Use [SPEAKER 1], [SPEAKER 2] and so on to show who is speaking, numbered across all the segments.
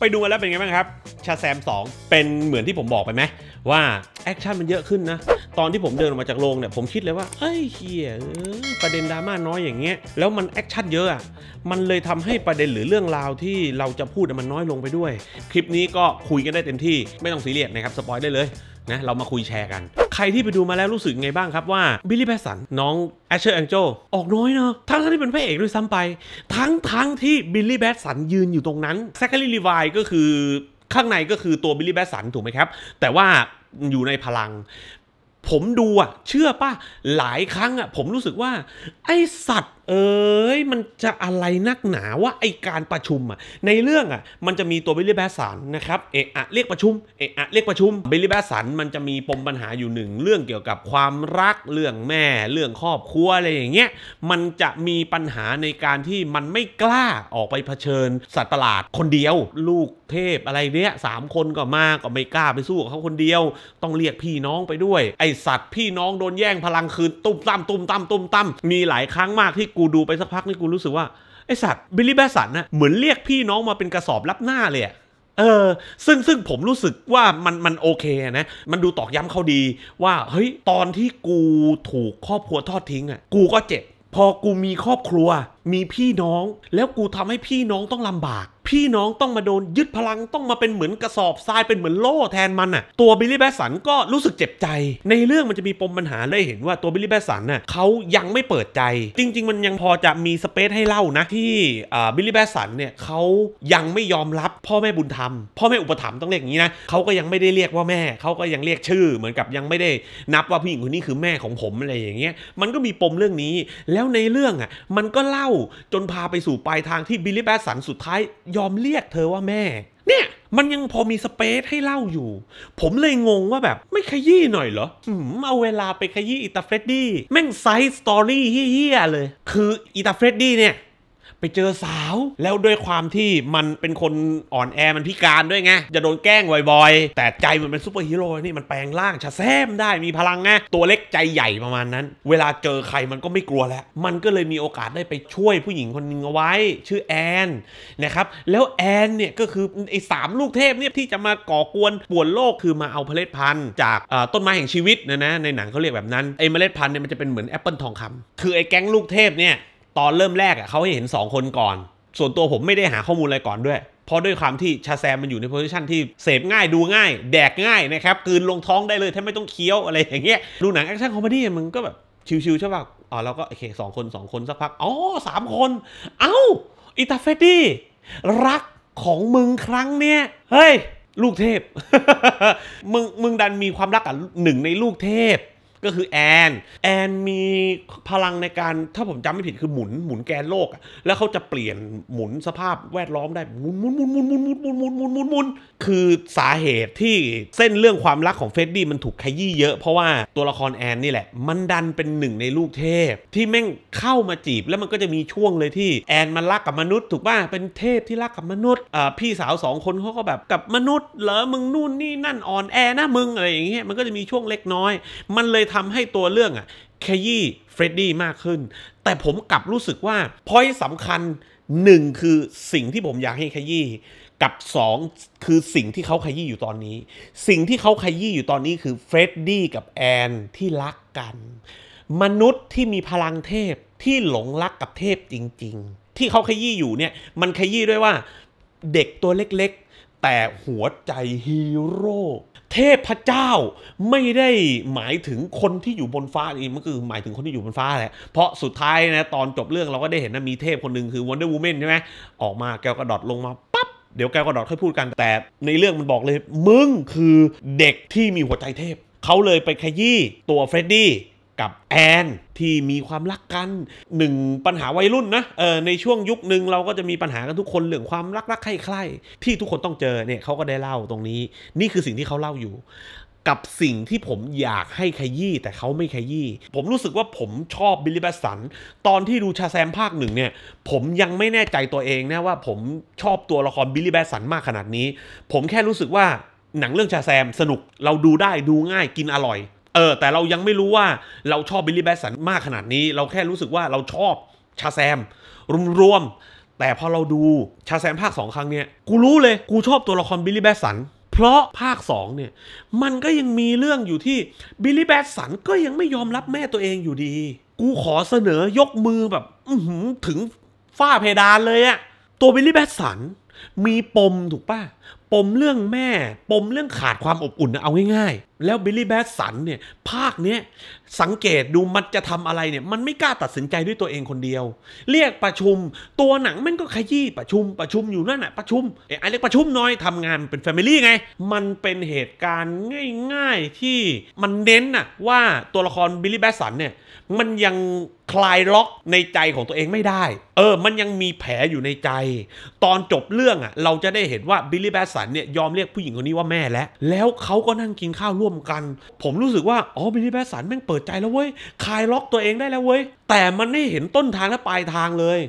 [SPEAKER 1] ไปดูกันแล้วเป็นไงบ้างครับชาแซม2เป็นเหมือนที่ผมบอกไปไหม ว่าแอคชั่นมันเยอะขึ้นนะ ตอนที่ผมเดินออกมาจากโรงเนี่ยผมคิดเลยว่า เอ้ยเฮียประเด็นดราม่าน้อยอย่างเงี้ยแล้วมันแอคชั่นเยอะอ่ะมันเลยทำให้ประเด็นหรือเรื่องราวที่เราจะพูดมันน้อยลงไปด้วย คลิปนี้ก็คุยกันได้เต็มที่ไม่ต้องซีเรียสนะครับสปอยได้เลยนะเรามาคุยแชร์กัน ใครที่ไปดูมาแล้วรู้สึกไงบ้างครับว่า บิลลี่แพสัน น้องแอชเชอร์แองเจลออกน้อยเนาะทั้งที่เป็นพระเอกด้วยซ้ำไป ทั้งทั้งที่บิลลี่แบสสันยืนอยู่ตรงนั้นแซคคารีลีวายก็คือข้างในก็คือตัวบิลลี่แบสสันถูกไหมครับ แต่ว่าอยู่ในพลัง ผมดูอะเชื่อป่ะ หลายครั้งอะผมรู้สึกว่าไอสัตวเอ้ยมันจะอะไรนักหนาว่าไอการประชุมอ่ะในเรื่องอ่ะมันจะมีตัวบิลลี่แบสสันนะครับ เอะอะเรียกประชุมเอะอะเรียกประชุมบิลลี่แบสสัน มันจะมีปมปัญหาอยู่หนึ่งเรื่องเกี่ยวกับความรักเรื่องแม่เรื่องครอบครัวอะไรอย่างเงี้ย มันจะมีปัญหาในการที่มันไม่กล้าออกไปเผชิญสัตว์ประหลาดคนเดียว ลูกเทพอะไรเนี้ยสามคนก็มาก็ไม่กล้าไปสู้กับเขาคนเดียว ต้องเรียกพี่น้องไปด้วย ไอสัตว์พี่น้องโดนแย่งพลังคืนตุ้มตั้มตุ้มตั้มตุ้มตั้มมีหลายครั้งมากที่กูดูไปสักพักนี่กูรู้สึกว่า ไอสัตว์ บิลลี่แบสันนะเหมือนเรียกพี่น้องมาเป็นกระสอบรับหน้าเลยเออ ซึ่งซึ่งผมรู้สึกว่ามันมันโอเคนะ มันดูตอกย้ำเขาดี ว่า เฮ้ย ตอนที่กูถูกครอบครัวทอดทิ้งอะ่ะกูก็เจ็บพอกูมีครอบครัว มีพี่น้องแล้วกูทำให้พี่น้องต้องลำบากพี่น้องต้องมาโดนยึดพลังต้องมาเป็นเหมือนกระสอบทรายเป็นเหมือนโล่แทนมันอ่ะตัวบิลลี่แบสันก็รู้สึกเจ็บใจ ในเรื่องมันจะมีปมปัญหาเลยเห็นว่า ตัวบิลลี่แบสันน่ะเขายังไม่เปิดใจ จริง ๆ มันยังพอจะมีสเปซให้เล่านะ ที่บิลลี่แบสันเนี่ยเขายังไม่ยอมรับพ่อแม่บุญธรรม พ่อแม่อุปถัมภ์ต้องเรียกอย่างนี้นะเขาก็ยังไม่ได้เรียกว่าแม่เขาก็ยังเรียกชื่อเหมือนกับยังไม่ได้ นับว่าผู้หญิงคนนี้คือแม่ของผมอะไรอย่างเงี้ยมันก็มีปมเรื่องนี้แล้วในเรื่องอ่ะมันก็เล่าจนพาไปสู่ปลายทางที่บิลลี่แบสันสุดท้ายยอมเรียกเธอว่าแม่ เนี่ย มันยังพอมีสเปซให้เล่าอยู่ ผมเลยงงว่าแบบไม่ขยี้หน่อยเหรอ อืม เอาเวลาไปขยี้อิตาเฟรดดี้แม่งไซส์สตอรี่เฮี้ยเลย คืออิตาเฟรดดี้เนี่ยเจอสาวแล้วด้วยความที่มันเป็นคนอ่อนแอมันพิการด้วยไงจะโดนแกล้งบ่อยๆแต่ใจมันเป็นซูเปอร์ฮีโร่นี่มันแปลงร่างชะแซมได้มีพลังไงตัวเล็กใจใหญ่ประมาณนั้น เวลาเจอใครมันก็ไม่กลัวแล้ว มันก็เลยมีโอกาสได้ไปช่วยผู้หญิงคนหนึ่งเอาไว้ ชื่อแอนนะครับแล้วแอนเนี่ย ก็คือ ไอ้สามลูกเทพเนี่ยที่จะมาก่อกวนป่วนโลกคือมาเอาเมล็ดพันธุ์จากต้นไม้แห่งชีวิตนะนะในหนังเขาเรียกแบบนั้นไอ้เมล็ดพันธุ์เนี่ยมันจะเป็นเหมือนแอปเปิลทองคำคือไอ้แก๊งลูกเทพเนี่ยตอนเริ่มแรกอ่ะเขาให้เห็น 2 คนก่อน ส่วนตัวผมไม่ได้หาข้อมูลอะไรก่อนด้วย เพราะด้วยความที่ชาแซมมันอยู่ในโพสิชันที่เสพง่ายดูง่าย แดกง่ายนะครับกืนลงท้องได้เลย ถ้าไม่ต้องเคี้ยวอะไรอย่างเงี้ยดูหนังแอคชั่นคอมเมดี้มันก็แบบ ชิวๆใช่ป่ะอ๋อเราก็โอเคสองคนสองคนสักพัก อ๋อสามคน เอ้าอิตาเฟตี้รักของมึงครั้งเนี้ยเฮ้ยลูกเทพมึงมึงดันมีความรักกับหนึ่งในลูกเทพก็คือแอน แอนมีพลังในการถ้าผมจำไม่ผิดคือหมุนหมุนแกนโลก แล้วเขาจะเปลี่ยนหมุนสภาพแวดล้อมได้หมุนหมุนหมุนหมุนหมุนหมุนหมุนหมุนหมุนหมุนหมุนคือสาเหตุที่เส้นเรื่องความรักของเฟดดี้มันถูกขยี้เยอะเพราะว่าตัวละครแอนนี่แหละ มันดันเป็นหนึ่งในลูกเทพ ที่แม่งเข้ามาจีบแล้วมันก็จะมีช่วงเลยที่แอนมันรักกับมนุษย์ ถูกป่ะเป็นเทพที่รักกับมนุษย์พี่สาวสองคนเขาก็แบบกับมนุษย์ เหรอมึงนู่นนี่นั่นอ่อนแอนะมึงอะไรอย่างเงี้ยมันก็จะมีช่วงเล็กน้อย มันเลยททำให้ตัวเรื่องอะคยี่เฟรดดี้มากขึ้น แต่ผมกลับรู้สึกว่าพอยสำคัญหนึ่งคือสิ่งที่ผมอยากให้คยี่กับสองคือสิ่งที่เขาคยี่อยู่ตอนนี้ สิ่งที่เขาคยี่อยู่ตอนนี้คือเฟรดดี้กับแอนที่รักกันมนุษย์ที่มีพลังเทพที่หลงรักกับเทพจริงๆ ที่เขาคยี่อยู่เนี่ยมันคยี่ด้วยว่าเด็กตัวเล็กๆ แต่หัวใจฮีโร่เทพเจ้าไม่ได้หมายถึงคนที่อยู่บนฟ้านี่มันคือหมายถึงคนที่อยู่บนฟ้าแหละ เพราะสุดท้ายนะตอนจบเรื่องเราก็ได้เห็นนะมีเทพคนหนึ่งคือวันเดอร์วูแมนใช่ไหมออกมาแกวกระดดลงมาปั๊บ เดี๋ยวแกวกระดดค่อยพูดกัน แต่ในเรื่องมันบอกเลย มึงคือเด็กที่มีหัวใจเทพ เขาเลยไปขยี้ตัวเฟรดดี้กับแอนที่มีความรักกันหนึ่งปัญหาวัยรุ่นนะเออในช่วงยุคหนึ่งเราก็จะมีปัญหากันทุกคนเรื่องความรักรักใคร่ใที่ทุกคนต้องเจอเนี่ยเขาก็ได้เล่าตรงนี้ นี่คือสิ่งที่เขาเล่าอยู่ กับสิ่งที่ผมอยากให้ขยี้ แต่เขาไม่ขยี้ ผมรู้สึกว่าผมชอบบิลลี่แบสันตอนที่ดูชาแซมภาคหนึ่งเนี่ยผมยังไม่แน่ใจตัวเองนะว่าผมชอบตัวละครบิลลี่แบสันมากขนาดนี้ผมแค่รู้สึกว่าหนังเรื่องชาแซมสนุกเราดูได้ดูง่ายกินอร่อยเออแต่เรายังไม่รู้ว่าเราชอบบิลลี่แบสันมาก ขนาดนี้เราแค่รู้สึกว่าเราชอบชาแซม รวมๆแต่พอเราดูชาแซมภาค 2 ครั้งเนี่ยกูรู้เลยกูชอบตัวละครบิลลี่แบสัน เพราะภาค2เนี่ยมันก็ยังมีเรื่องอยู่ที่ บิลลี่แบสันก็ยังไม่ยอมรับแม่ตัวเองอยู่ดี กูขอเสนอยกมือแบบถึงฝ้าเพดานเลยอะตัวบิลลี่แบสัน มีปมถูกป่ะปมเรื่องแม่ปมเรื่องขาดความอบอุ่นเอาง่าย ๆ แล้วบิลลี่แบสสันเนี่ยภาคเนี้ยสังเกตดูมันจะทำอะไรเนี่ยมันไม่กล้าตัดสินใจด้วยตัวเองคนเดียว เรียกประชุมตัวหนังมันก็ขยี้ประชุมประชุมอยู่นั่นแหละประชุมไอ้เรียกประชุมน้อยทำงานเป็นแฟมิลี่ไง มันเป็นเหตุการณ์ง่าย ๆที่มันเน้นน่ะว่าตัวละครบิลลี่แบสสันเนี่ยมันยังคลายล็อกในใจของตัวเองไม่ได้ เออมันยังมีแผลอยู่ในใจ ตอนจบเรื่องอ่ะเราจะได้เห็นว่าบิลลี่แบสัน เนี่ย ยอมเรียกผู้หญิงคนนี้ว่าแม่แล้วแล้วเขาก็นั่งกินข้าว ร่วมกัน ผมรู้สึกว่าอ๋อบิลลี่แบสัน แม่งเปิดใจแล้วเว้ยคลายล็อกตัวเองได้แล้วเว้ยแต่มันไม่เห็นต้นทาง และปลายทางเลย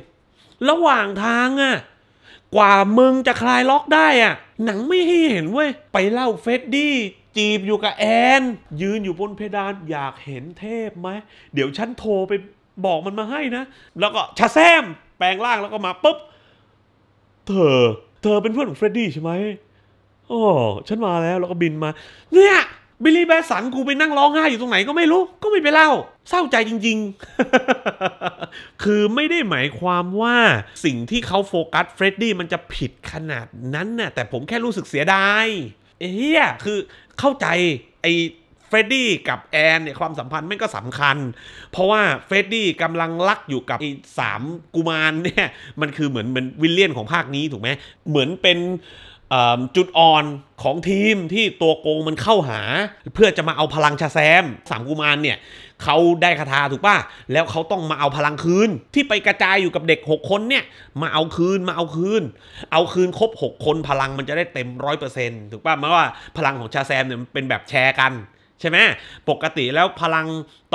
[SPEAKER 1] ระหว่างทางอะกว่ามึงจะคลายล็อกได้อะหนังไม่ให้เห็นเว้ยไปเล่าเฟดดี้จีบอยู่กับแอน ยืนอยู่บนเพดานอยากเห็นเทพไหมเดี๋ยวฉันโทรไปบอกมันมาให้นะ แล้วก็ชาแซมแปลงร่างแล้วก็มาปุ๊บเธอธอเป็นเพื่อนของเฟรดดี้ใช่ไหมโอ้ฉันมาแล้ว แล้วก็บินมา เนี่ย บิลลี่แบสันกูไปนั่งร้องไห้อยู่ตรงไหนก็ไม่รู้ ก็ไม่ไปเล่า เศร้าใจจริงๆ คือไม่ได้หมายความว่าสิ่งที่เขาโฟกัสเฟรดดี้มันจะผิดขนาดนั้นน่ะแต่ผมแค่รู้สึกเสียดายเฮียคือเข้าใจไอเฟดดี้กับแอนเนี่ยความสัมพันธ์ม่ก็สำคัญ เพราะว่าเฟดดี้กำลังลักอยู่กับไอ้สามกุมารเนี่ย มันคือเหมือนเป็นวิลเลียนของภาคนี้ถูกไหมเหมือนเป็นจุดอ่อนของทีมที่ตัวโกงมันเข้าหา เพื่อจะมาเอาพลังชาแซมสามกุมารเนี่ยเขาได้คาถาถูกป่ะแล้วเขาต้องมาเอาพลังคืน ที่ไปกระจายอยู่กับเด็ก 6 คนเนี่ยมาเอาคืนมาเอาคืนเอาคืนครบ 6 คนพลังมันจะได้เต็มร้อยเปอร์เซ็นต์ถูกป่ะพมาะว่าพลังของชาแซมเนี่ยมันเป็นแบบแชร์กันใช่ไหมปกติแล้วพลัง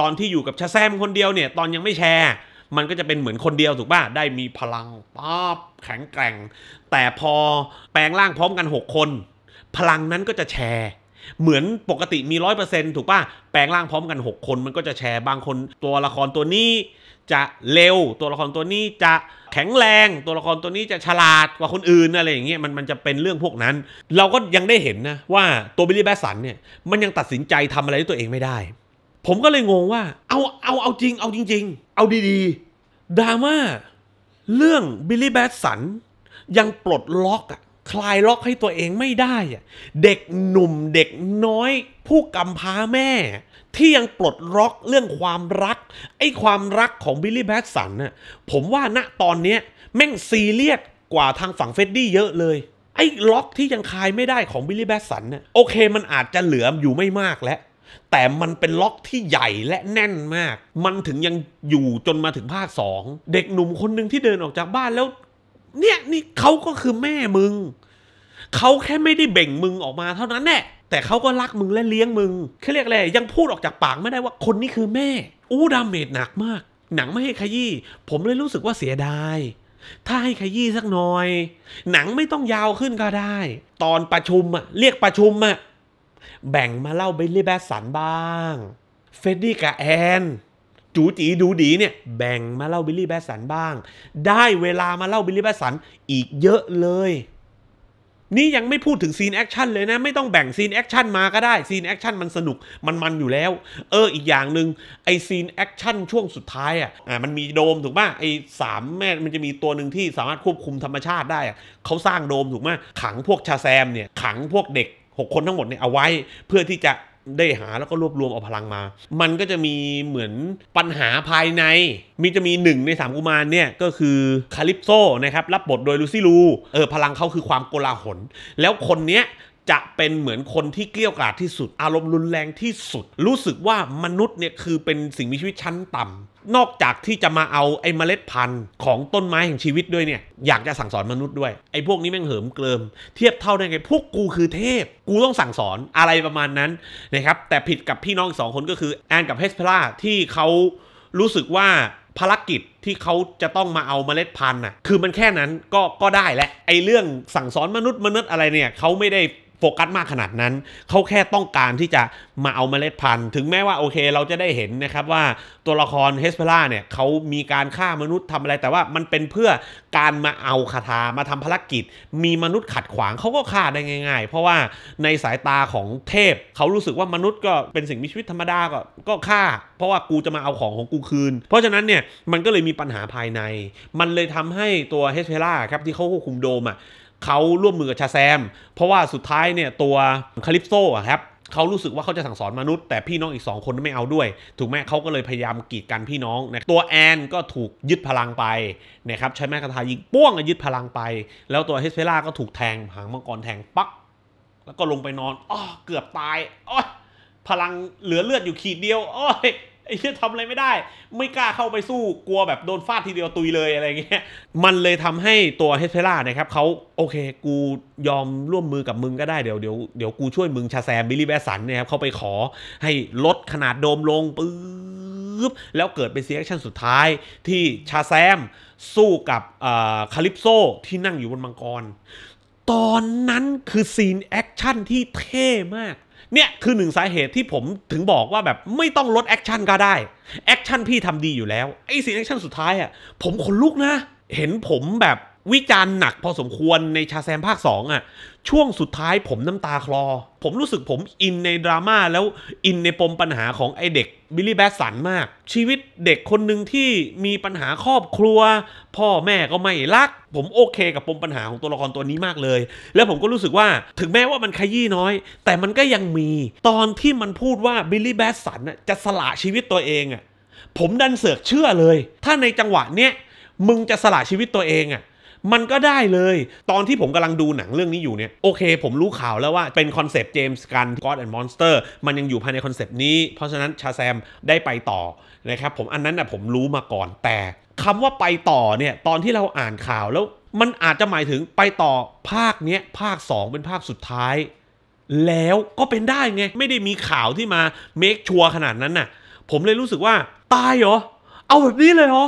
[SPEAKER 1] ตอนที่อยู่กับชาแซมคนเดียวเนี่ย ตอนยังไม่แชร์ มันก็จะเป็นเหมือนคนเดียว ถูกป่ะได้มีพลังป๊อบแข็งแกร่ง แต่พอแปลงร่างพร้อมกัน 6 คน พลังนั้นก็จะแชร์ เหมือนปกติมีนต์ถูกป่ะแปลงร่างพร้อมกัน 6 คน มันก็จะแชร์บางคนตัวละครตัวนี้จะเร็วตัวละครตัวนี้จะแข็งแรงตัวละครตัวนี้จะฉลาดกว่าคนอื่นอะไรอย่างเงี้ยมันมันจะเป็นเรื่องพวกนั้น เราก็ยังได้เห็นนะว่าตัวบิลลี่แบสันเนี่ยมันยังตัดสินใจทำอะไรด้วยตัวเองไม่ได้ ผมก็เลยงงว่าเอาเอาเอาจริงเอาจริงๆ เอาดีๆดราม่า เรื่องบิลลี่แบสันยังปลดล็อกอะคลายล็อกให้ตัวเองไม่ได้อะเด็กหนุ่มเด็กน้อยผู้กำพร้าแม่ที่ยังปลดล็อกเรื่องความรักไอ้ความรักของบิลลี่แบทสันน่ะผมว่าณตอนเนี้ยแม่งซีเรียสกว่าทางฝั่งเฟดดี้เยอะเลย ไอ้ล็อกที่ยังคลายไม่ได้ของบิลลี่แบทสันน่ะโอเคมันอาจจะเหลืออยู่ไม่มากแล้วแต่มันเป็นล็อกที่ใหญ่และแน่นมาก มันถึงยังอยู่จนมาถึงภาคสองเด็กหนุ่มคนหนึ่งที่เดินออกจากบ้านแล้ว เนี่ยนี่เขาก็คือแม่มึง เขาแค่ไม่ได้เบ่งมึงออกมาเท่านั้นแหละแต่เขาก็รักมึงและเลี้ยงมึงเขาเรียกอะไรยังพูดออกจากปากไม่ได้ว่าคนนี้คือแม่ อู้ดาเมจหนักมาก หนังไม่ให้ขยี้ ผมเลยรู้สึกว่าเสียดาย ถ้าให้ขยี้สักหน่อย หนังไม่ต้องยาวขึ้นก็ได้ ตอนประชุมอะเรียกประชุมอะแบ่งมาเล่าเบลลี่แบสสันบ้าง เฟดดี้กับแอน จูจีดูดีเนี่ย แบ่งมาเล่าบิลลี่แบสันบ้าง ได้เวลามาเล่าบิลลี่แบสันอีกเยอะเลยนี่ยังไม่พูดถึงซีนแอคชั่นเลยนะ ไม่ต้องแบ่งซีนแอคชั่นมาก็ได้ซีนแอคชั่นมันสนุกมันมันอยู่แล้ว เอออีกอย่างหนึ่งไอซีนแอคชั่นช่วงสุดท้ายอ่ะอ่มันมีโดมถูกป่ะไอสามแม่มันจะมีตัวหนึ่งที่สามารถควบคุมธรรมชาติได้อ่ะเขาสร้างโดมถูกป่ะขังพวกชาแซมเนี่ยขังพวกเด็ก 6 คนทั้งหมดเนี่ยเอาไว้ เพื่อที่จะได้หาแล้วก็รวบรวมเอาพลังมา มันก็จะมีเหมือนปัญหาภายใน มีจะมีหนึ่งในสามกุมารเนี่ยก็คือคาลิปโซนะครับรับบทโดยลูซิลู เออพลังเขาคือความโกลาหล แล้วคนเนี้ยจะเป็นเหมือนคนที่เกลี้ยกล่อมที่สุดอารมณ์รุนแรงที่สุด รู้สึกว่ามนุษย์เนี่ยคือเป็นสิ่งมีชีวิตชั้นต่ำนอกจากที่จะมาเอาไอ้เมล็ดพันธุ์ ของต้นไม้แห่งชีวิตด้วยเนี่ยอยากจะสั่งสอนมนุษย์ด้วยไอ้พวกนี้แม่งเหิมเกลิม เทียบเท่าได้ไงพวกกูคือเทพกูต้องสั่งสอนอะไรประมาณนั้นนะครับ แต่ผิดกับพี่น้องสองคนก็คือ แอนกับเฮสเพล่าที่เขารู้สึกว่าภารกิจที่เขาจะต้องมาเอาเมล็ดพันธุ์น่ะคือมันแค่นั้นก็ก็ได้แหละไอ้เรื่องสั่งสอนมนุษย์มนุษย์อะไรเนี่ยเขาไม่ได้โฟกัสมากขนาดนั้นเขาแค่ต้องการที่จะมาเอาเมล็ดพันธุ์ถึงแม้ว่าโอเคเราจะได้เห็นนะครับว่าตัวละครเฮสเปล่าเนี่ยเขามีการฆ่ามนุษย์ทำอะไร แต่ว่ามันเป็นเพื่อการมาเอาคาถามาทำภารกิจ มีมนุษย์ขัดขวางเขาก็ฆ่าได้ง่าย ๆ เพราะว่าในสายตาของเทพเขารู้สึกว่ามนุษย์ก็เป็นสิ่งมีชีวิตธรรมดาก็ก็ฆ่า เพราะว่ากูจะมาเอาของของกูคืน เพราะฉะนั้นเนี่ยมันก็เลยมีปัญหาภายใน มันเลยทำให้ตัวเฮสเปล่าครับที่เขาควบคุมโดมอ่ะเขาร่วมมือกับชาแซม เพราะว่าสุดท้ายเนี่ยตัวคาลิปโซ่ครับเขารู้สึกว่าเขาจะสั่งสอนมนุษย์แต่พี่น้องอีก2คนไม่เอาด้วย ถูกไหมเขาก็เลยพยายามกีดกันพี่น้องนะตัวแอนก็ถูกยึดพลังไปนะครับใช้แม่กระทายิงป้วงยึดพลังไป แล้วตัวเฮสเปล่าก็ถูกแทงหางมังกรแทงปักแล้วก็ลงไปนอนอ๋อเกือบตายอ๋อพลังเหลือเลือดอยู่ขีดเดียวอ๋ออ้เียทำอะไรไม่ได้ ไม่กล้าเข้าไปสู้กลัวแบบโดนฟาดทีเดียวตุยเลยอะไรเงี้ย มันเลยทำให้ตัวเฮสเพล่านะครับเขาโอเคกูยอมร่วมมือกับมึงก็ได้เดี๋ยวเดี๋ยวเดี๋ยวกูช่วยมึงชาแซม บิลลี่แบสันเนี่ยครับเขาไปขอให้ลดขนาดโดมลงปึ๊บแล้วเกิดเป็นซีแอคชั่นสุดท้ายที่ชาแซม สู้กับคาลิปโซที่นั่งอยู่บนมังกร ตอนนั้นคือซีนแอคชั่นที่เท่มากเนี่ย คือหนึ่งสาเหตุที่ผมถึงบอกว่าแบบไม่ต้องลดแอคชั่นก็ได้ แอคชั่นพี่ทำดีอยู่แล้ว ไอ้สีแอคชั่นสุดท้ายอ่ะผมขนลุกนะ เห็นผมแบบวิจารณ์หนักพอสมควรในชาแซมภาค2อะ่ะช่วงสุดท้ายผมน้ำตาคลอ ผมรู้สึกผมอินในดราม่าแล้วอินในปมปัญหาของไอเด็ก บิลลี่แบสสันมาก ชีวิตเด็กคนหนึ่งที่มีปัญหาครอบครัว พ่อแม่ก็ไม่รัก ผมโอเคกับปมปัญหาของตัวละครตัวนี้มากเลย แล้วผมก็รู้สึกว่าถึงแม้ว่ามันขยี้น้อย แต่มันก็ยังมีตอนที่มันพูดว่าบิลลี่แบสสันจะสละชีวิตตัวเองอ่ะผมดันเสือกเชื่อเลย ถ้าในจังหวะเนี้ยมึงจะสละชีวิตตัวเองอ่ะมันก็ได้เลย ตอนที่ผมกำลังดูหนังเรื่องนี้อยู่เนี่ยโอเคผมรู้ข่าวแล้วว่าเป็นคอนเซปต์เจมส์กันกออนด์มอนสเตอร์มันยังอยู่ภายในคอนเซปต์นี้ เพราะฉะนั้นชาแซม ได้ไปต่อนะครับผมอันนั้นนะผมรู้มาก่อนแต่คำว่าไปต่อเนี่ย ตอนที่เราอ่านข่าวแล้ว มันอาจจะหมายถึงไปต่อภาคเนี้ย ภาค 2 เป็นภาคสุดท้าย แล้วก็เป็นได้ไงไม่ได้มีข่าวที่มาเมคชัวร์ขนาดนั้นน่ะ ผมเลยรู้สึกว่าตายเหรอเอาแบบนี้เลยเหรอ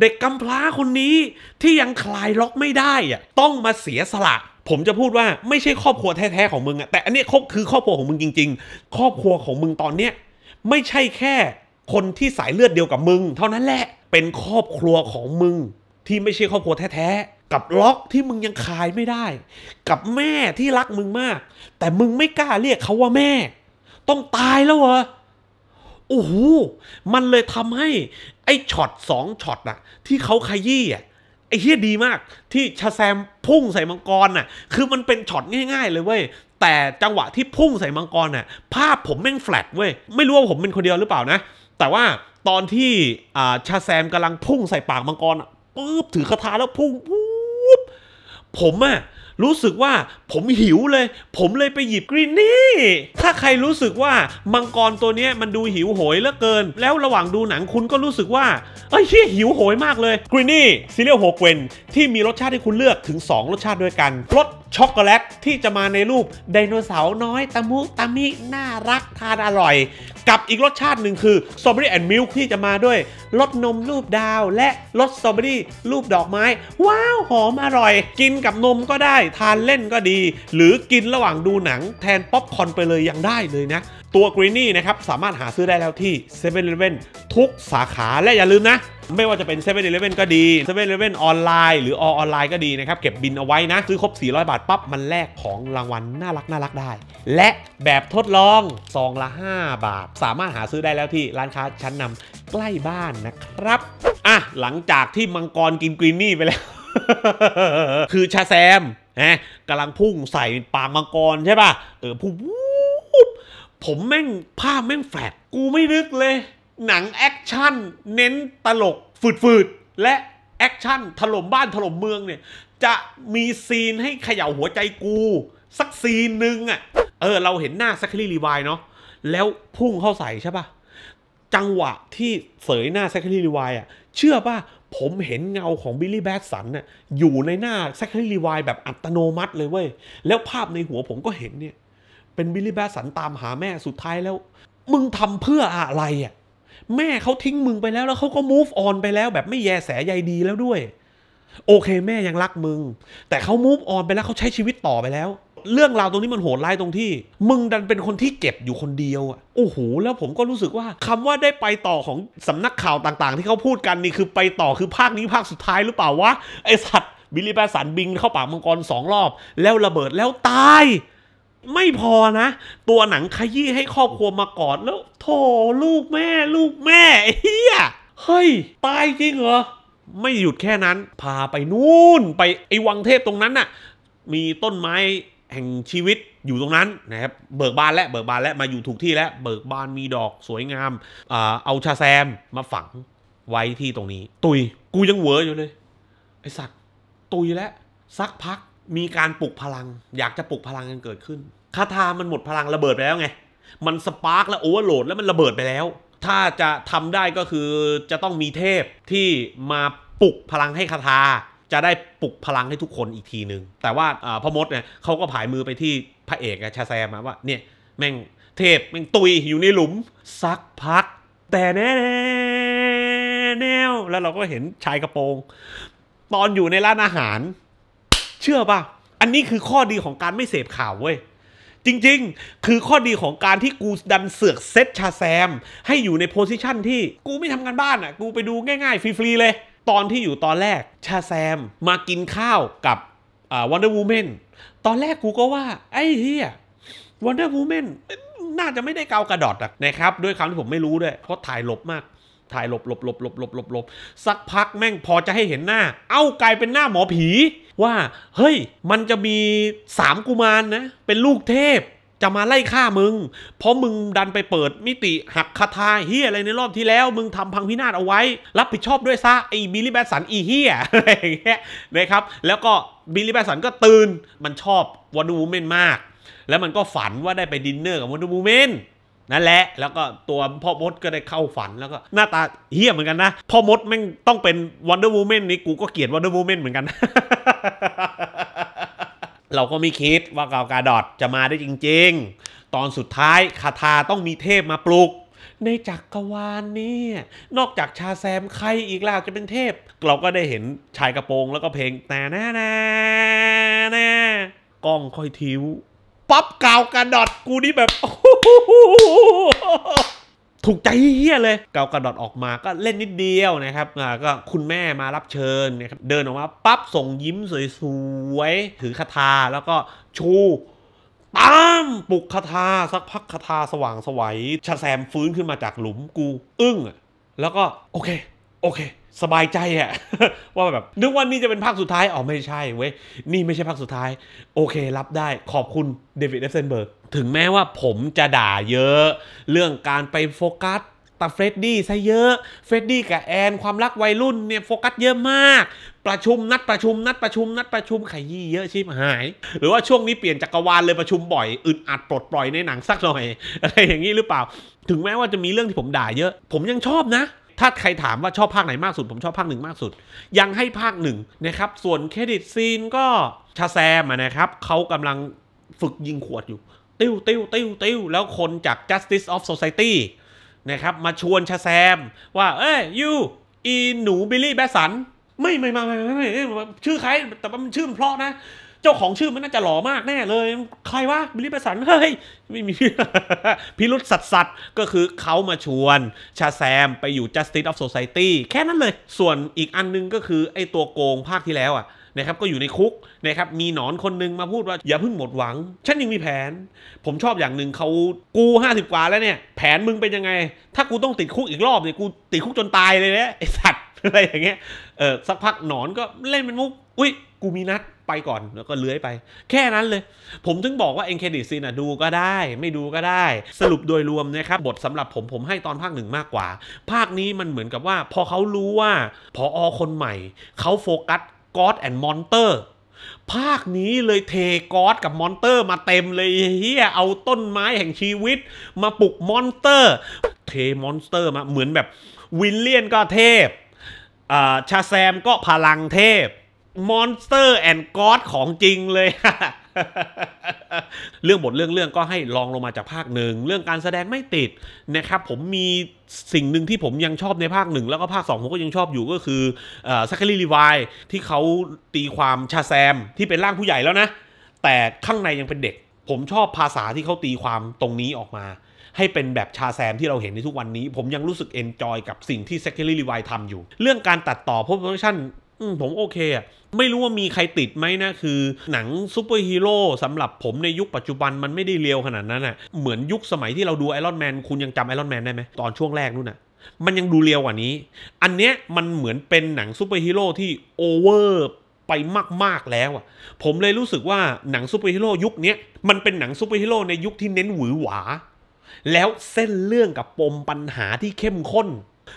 [SPEAKER 1] เด็กกำพร้าคนนี้ที่ยังคลายล็อกไม่ได้อะต้องมาเสียสละผมจะพูดว่าไม่ใช่ครอบครัวแท้ๆ ของมึงอะแต่ อันนี้คบคือครอบครัวของมึงจริง ๆ ครอบครัวของมึงตอนเนี้ยไม่ใช่แค่คนที่สายเลือดเดียวกับมึง เท่านั้นแหละ เป็นครอบครัวของมึง ที่ไม่ใช่ครอบครัวแท้ๆ กับล็อกที่มึงยังคลายไม่ได้ กับแม่ที่รักมึงมาก แต่มึงไม่กล้าเรียกเขาว่าแม่ ต้องตายแล้วเหรอโอ้โหมันเลยทำให้อ้ช็อตสองช็อตอะที่เขาขยี้อะไอ้เฮียดีมากที่ชาแซมพุ่งใส่มังกรน่ะคือมันเป็นช็อตง่ายๆ เลยเว้ยแต่จังหวะที่พุ่งใส่มังกรน่ะ ภาพผมแม่งแฟลตเว้ยไม่รู้ว่าผมเป็นคนเดียวหรือเปล่านะ แต่ว่าตอนที่ชาแซมกำลังพุ่งใส่ปากมังกรปุ๊บถือคาถาแล้วพุ่งปุ๊บผมอะรู้สึกว่าผมหิวเลย ผมเลยไปหยิบกรีนนี่ ถ้าใครรู้สึกว่ามังกรตัวนี้มันดูหิวโหยเหลือเกิน แล้วระหว่างดูหนังคุณก็รู้สึกว่า เอ้ยเี่ยหิวโหยมากเลย กรีนนี่ซีเรียลโฮเกวน ที่มีรสชาติให้คุณเลือกถึง2รสชาติด้วยกันรสช็อกโกแลตที่จะมาในรูปไดโนเสาร์น้อยตะมุตะมิน่ารักทานอร่อย กับอีกรสชาติหนึ่งคือสตรอเบอรี่แอนด์มิลค์ที่จะมาด้วย รสนมรูปดาวและรสสตรอเบอรี่รูปดอกไม้ ว้าวหอมอร่อย กินกับนมก็ได้ทานเล่นก็ดี หรือกินระหว่างดูหนังแทนป๊อปคอนไปเลย ยังได้เลยนะตัวกรีนี่นะครับ สามารถหาซื้อได้แล้วที่7 e เ e ่ e อทุกสาขาและอย่าลืมนะ ไม่ว่าจะเป็น7 e เ e ่ e อก็ดี7 e เ e ่ e ออนไลน์หรือออออนไลน์ก็ดีนะครับ เก็บบินเอาไว้นะ ซื้อครบ 400 บาทปั๊บ มันแลกของรางวัลน่ารักน่ารักได้ และแบบทดลองซองละ 5 บาท สามารถหาซื้อได้แล้วที่ร้านค้าชั้นนำใกล้บ้านนะครับ อ่ะ หลังจากที่มังกรกินกรีนนี่ไปแล้วคือชาแซมนะกำลังพุ่งใส่ปากมังกรใช่ป่ะเออพุ่งผมแม่งภาพแม่งแฟดกูไม่นึกเลย หนังแอคชั่นเน้นตลกฝืดๆและแอคชั่นถล่มบ้านถล่มเมืองเนี่ย จะมีซีนให้เขย่าหัวใจกู สักซีนหนึ่งอะ่ะเออ เราเห็นหน้าซักคลีรีวายเนาะแล้วพุ่งเข้าใส่ใช่ปะจังหวะที่เสยหน้าซักคลีรีวายอ่ะเชื่อปะผมเห็นเงาของบิลลี่แบดสันน่ะอยู่ในหน้าซักคลีรีวายแบบอัตโนมัติเลยเว้ยแล้วภาพในหัวผมก็เห็นเนี่ยเป็นบิลลี่แบสันตามหาแม่สุดท้ายแล้ว มึงทำเพื่ออะไรอ่ะแม่เขาทิ้งมึงไปแล้ว แล้วเขาก็ move on ไปแล้ว แบบไม่แยแสใยดีแล้วด้วย โอเคแม่ยังรักมึง แต่เขา move on ไปแล้วเขาใช้ชีวิตต่อไปแล้ว เรื่องราวตรงนี้มันโหดร้ายตรงที่ มึงดันเป็นคนที่เจ็บอยู่คนเดียวอ่ะโอ้โหแล้วผมก็รู้สึกว่า คำว่าได้ไปต่อของสำนักข่าวต่างๆ ที่เขาพูดกันนี่คือไปต่อคือภาคนี้ภาคสุดท้ายหรือเปล่าวะไอสัตว์บิลลี่แบสันบิงเข้าป่ามังกรสองรอบ แล้วระเบิดแล้วตายไม่พอนะ ตัวหนังขยี้ให้ครอบครัวมากอดแล้วโถลูกแม่ลูกแม่เฮียเฮ้ยตายจริงเหรอไม่หยุดแค่นั้น พาไปนู่นไปไอ้วังเทพตรงนั้นน่ะมีต้นไม้แห่งชีวิตอยู่ตรงนั้นนะครับเบิกบานและเบิกบานและมาอยู่ถูกที่แล้วเบิกบานมีดอกสวยงามอ่าเอาชาแซมมาฝังไว้ที่ตรงนี้ ตุยกูยังเหวออยู่เลยไอสัตว์ตุยแล้วสักพักมีการปลุกพลัง อยากจะปลุกพลังกันเกิดขึ้น คาถามันหมดพลังระเบิดไปแล้วไงมันสปาร์กและโอเวอร์โหลดแล้วมันระเบิดไปแล้ว ถ้าจะทำได้ก็คือจะต้องมีเทพที่มาปลุกพลังให้คาถาจะได้ปลุกพลังให้ทุกคนอีกทีหนึง แต่ว่าพ่อมดเนี่ยเขาก็ผายมือไปที่พระเอกชาแซมมาว่าเนี่ย แม่งเทพแม่งตุยอยู่ในหลุมสักพัก แต่แน่แน่แล้วเราก็เห็นชายกระโปรงตอนอยู่ในร้านอาหารเชื่อป่ะ อันนี้คือข้อดีของการไม่เสพข่าวเว้ย จริงๆ คือข้อดีของการที่กูดันเสือก เซตชาแซม ให้อยู่ในโพสิชันที่กูไม่ทำงานบ้านอ่ะ กูไปดูง่ายๆฟรีๆ เลย ตอนที่อยู่ตอนแรกชาแซมมากินข้าวกับวันเดอร์วูแมนตอนแรกกูก็ว่า ไอ้เฮียวันเดอร์วูแมนน่าจะไม่ได้เกากระดอดนะครับ ด้วยคำที่ผมไม่รู้ด้วยเพราะถ่ายหลบมาก ถ่ายหลบหลบหลบหลบหลบหลบสักพักแม่งพอจะให้เห็นหน้า เอ้ากลายเป็นหน้าหมอผีว่าเฮ้ยมันจะมีสามกุมารนนะเป็นลูกเทพจะมาไล่ฆ่ามึง เพราะมึงดันไปเปิดมิติหักคาทาเฮียอะไรในรอบที่แล้ว มึงทำพังพินาศเอาไว้ รับผิดชอบด้วยซะ ไอ้บิลลี่แบสันอีเฮียอะไรอย่างเงี้ยนะครับแล้วก็บิลลี่แบสันก็ตื่น มันชอบวันดูมูเมนมาก แล้วมันก็ฝันว่าได้ไปดินเนอร์กับวันดูมูเมนนั่นแหละ แล้วก็ตัวพ่อมดก็ได้เข้าฝันแล้วก็หน้าตาเฮี้ยเหมือนกันนะ พ่อมดแม่งต้องเป็นวันเดอร์วูแมนนี่กูก็เกลียดวันเดอร์วูแมนเหมือนกัน เราก็ไม่คิดว่ากาวกาดอดจะมาได้จริงๆ ตอนสุดท้ายคาทาต้องมีเทพมาปลุก ในจักรวาลนี่นอกจากชาแซมใครอีกล่ะจะเป็นเทพ เราก็ได้เห็นชายกระโปรงแล้วก็เพลงแต่แน่แน่แน่กล้องค่อยทิ้วปั๊บกาวกาดอดกูนี่แบบโอ้ถูกใจเฮี้ยเลยเกา กระดอดออกมาก็เล่นนิดเดียวนะครับ ก็คุณแม่มารับเชิญนะครับเดินออกมาปั๊บส่งยิ้มสวยๆ ถือคาถาแล้วก็ชูตามปลุกคาถาสักพักคาถาสว่างสวัยชะแซมฟื้นขึ้นมาจากหลุมกู อึ้งแล้วก็โอเคโอเค สบายใจอะว่าแบบ นึกว่านี่จะเป็นภาคสุดท้าย อ๋อ ไม่ใช่เว้ยนี่ไม่ใช่ภาคสุดท้าย โอเค รับได้ขอบคุณเดวิดเอฟเซนเบิร์กถึงแม้ว่าผมจะด่าเยอะ เรื่องการไปโฟกัสตาเฟรดดี้ซะเยอะเฟรดดี้กับแอนความรักวัยรุ่นเนี่ย โฟกัสเยอะมาก ประชุมนัดประชุมนัดประชุม นัดประชุมขยี้เยอะชิบหาย หรือว่าช่วงนี้เปลี่ยนจักรวาลเลยประชุมบ่อยอึดอัดปลดปล่อยในหนังสักหน่อยอะไรอย่างนี้หรือเปล่า ถึงแม้ว่าจะมีเรื่องที่ผมด่าเยอะ ผมยังชอบนะถ้าใครถามว่าชอบภาคไหนมากสุด ผมชอบภาคหนึ่งมากสุด ยังให้ภาคหนึ่งนะครับ ส่วนเครดิตซีนก็ ชาแซมนะครับเขากำลังฝึกยิงขวดอยู่ ติ้วติ้วติ้วติ้วแล้วคนจาก justice of society นะครับมาชวนชาแซม ว่าเอ้ยยูอีหนูบิลลี่แบสันไม่ไม่ไม่ไม่ไม่ชื่อใคร แต่ว่ามันชื่อมันเพราะนะเจ้าของชื่อมันน่าจะหล่อมากแน่เลย ใครวะบิลลี่ประสันเฮ้ยไม่มีพิรุษสัตสัตก็คือเขามาชวน ชาแซมไปอยู่ Justice of Society แค่นั้นเลยส่วนอีกอันนึงก็คือไอตัวโกงภาคที่แล้วอ่ะนะครับก็อยู่ในคุกนะครับมีหนอนคนนึงมาพูดว่า อย่าเพิ่งหมดหวัง ฉันยังมีแผน ผมชอบอย่างหนึ่งเขากู 50 กว่าแล้วเนี่ย แผนมึงเป็นยังไง ถ้ากูต้องติดคุกอีกรอบเนี่ยกูติดคุกจนตายเลยนะไอสัตวอะไรอย่างเงี้ย เออสักพักหนอนก็เล่นเป็นมุก อุ้ย กูมีนัด ไปก่อน แล้วก็เลื้อยไป แค่นั้นเลย ผมถึงบอกว่าเอ็นเคดิซีนอ่ะ ดูก็ได้ ไม่ดูก็ได้ สรุปโดยรวมนะครับ บทสำหรับผมผมให้ตอนภาคหนึ่งมากกว่า ภาคนี้มันเหมือนกับว่า พอเขารู้ว่า พออคนใหม่ เขาโฟกัสก็อดแอนด์มอนเตอร์ภาคนี้เลยเทกอสกับมอนเตอร์มาเต็มเลยเฮียเอาต้นไม้แห่งชีวิตมาปลุกมอนเตอร์เทมอนสเตอร์มาเหมือนแบบวิลเลียนก็เทพชาแซมก็พลังเทพ มอนสเตอร์แอนด์ก็อดของจริงเลย เรื่องบทเรื่อง เรื่องก็ให้ลองลงมาจากภาคหนึ่ง เรื่องการแสดงไม่ติดนะครับ ผมมีสิ่งหนึ่งที่ผมยังชอบในภาคหนึ่งแล้วก็ภาค 2 ผมก็ยังชอบอยู่ก็คือซักคอรีรีวายที่เขาตีความชาแซมที่เป็นร่างผู้ใหญ่แล้วนะแต่ข้างในยังเป็นเด็ก ผมชอบภาษาที่เขาตีความตรงนี้ออกมาให้เป็นแบบชาแซมที่เราเห็นในทุกวันนี้ ผมยังรู้สึกเอนจอยกับสิ่งที่ s e c เคอรี y r e w i n ทำอยู่ เรื่องการตัดต่อโ o s t p r o ั u c t ผมโอเคอ่ะไม่รู้ว่ามีใครติดไหมนะ คือ หนังซูเปอร์ฮีโร่สำหรับผมในยุคปัจจุบันมันไม่ได้เลียวขนาดนั้นนะเหมือนยุคสมัยที่เราดูไอรอนแมนคุณยังจำไอรอนแมนได้ไหมตอนช่วงแรกนู่นนะ มันยังดูเรียวกว่านี้ อันเนี้ยมันเหมือนเป็นหนังซูเปอร์ฮีโร่ที่โอเวอร์ไปมากๆแล้วอ่ะผมเลยรู้สึกว่าหนังซูเปอร์ฮีโร่ยุคนี้มันเป็นหนังซูเปอร์ฮีโร่ในยุคที่เน้นหวือหวาแล้วเส้นเรื่องกับปมปัญหาที่เข้มข้น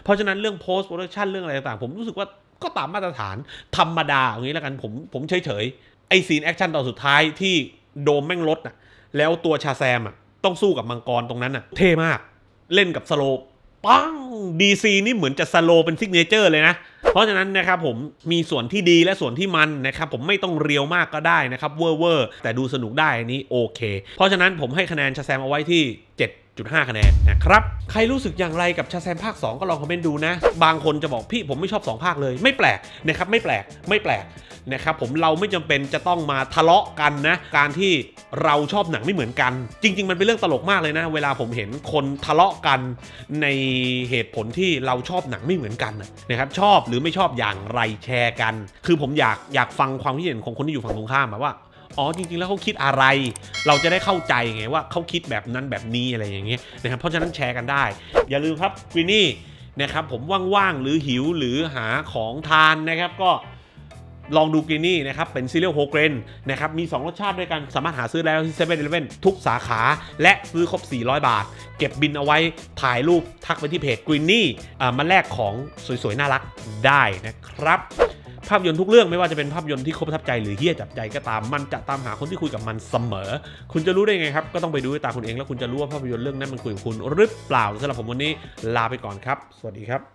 [SPEAKER 1] เพราะฉะนั้นเรื่อง post production เรื่องอะไรต่างๆ ผมรู้สึกว่าก็ตามมาตรฐานธรรมดาอย่างนี้แล้วกันผมผมเฉยๆ ไอซีนแอคชั่นตอนสุดท้ายที่โดมแม่งลดอ่ะ แล้วตัวชาแซมอ่ะต้องสู้กับมังกรตรงนั้นอ่ะเท่มาก เล่นกับสโลปังดีซีนี่เหมือนจะสโลเป็นซิกเนเจอร์เลยนะ เพราะฉะนั้นนะครับผมมีส่วนที่ดีและส่วนที่มันนะครับผมไม่ต้องเรียวมากก็ได้นะครับเวอร์เวอร์แต่ดูสนุกได้นนี้โอเค เพราะฉะนั้นผมให้คะแนนชาแซมเอาไว้ที่ 7จุดห้าคะแนนนะครับใครรู้สึกอย่างไรกับชาแซมภาค 2 ก็ลองคอมเมนต์ดูนะบางคนจะบอกพี่ผมไม่ชอบ 2 ภาคเลยไม่แปลกนะครับไม่แปลก ไม่แปลกนะครับผมเราไม่จำเป็นจะต้องมาทะเลาะกันนะการที่เราชอบหนังไม่เหมือนกัน จริง ๆ มันเป็นเรื่องตลกมากเลยนะเวลาผมเห็นคนทะเลาะกันในเหตุผลที่เราชอบหนังไม่เหมือนกันนะครับชอบหรือไม่ชอบอย่างไรแชร์กัน คือผมอยากอยากฟังความคิดเห็นของคนที่อยู่ฝั่งตรงข้ามว่าอ๋อ จริง ๆ แล้วเขาคิดอะไร เราจะได้เข้าใจไงว่าเขาคิดแบบนั้นแบบนี้อะไรอย่างเงี้ยนะครับเพราะฉะนั้นแชร์กันได้ อย่าลืมครับกรีนี่นะครับผมว่าง ๆ หรือหิวหรือหาของทานนะครับก็ลองดูกรีนี่นะครับเป็นซีเรียลโฮเกรนนะครับมี 2 รสชาติด้วยกัน สามารถหาซื้อได้ที่เซเว่นอีเลฟเว่นทุกสาขาและซื้อครบ 400 บาท เก็บบินเอาไว้ถ่ายรูปทักไปที่เพจกรีนี่มาแลกของสวยๆน่ารักได้นะครับภาพยนตร์ทุกเรื่องไม่ว่าจะเป็นภาพยนตร์ที่ครบทับใจหรือเฮี้ยจับใจก็ตามมันจะตามหาคนที่คุยกับมันเสมอ คุณจะรู้ได้ไงครับ ก็ต้องไปดูด้วยตาคุณเองแล้ว คุณจะรู้ว่าภาพยนตร์เรื่องนั้นมันคุยกับคุณหรือเปล่าสำหรับผมวันนี้ลาไปก่อนครับ สวัสดีครับ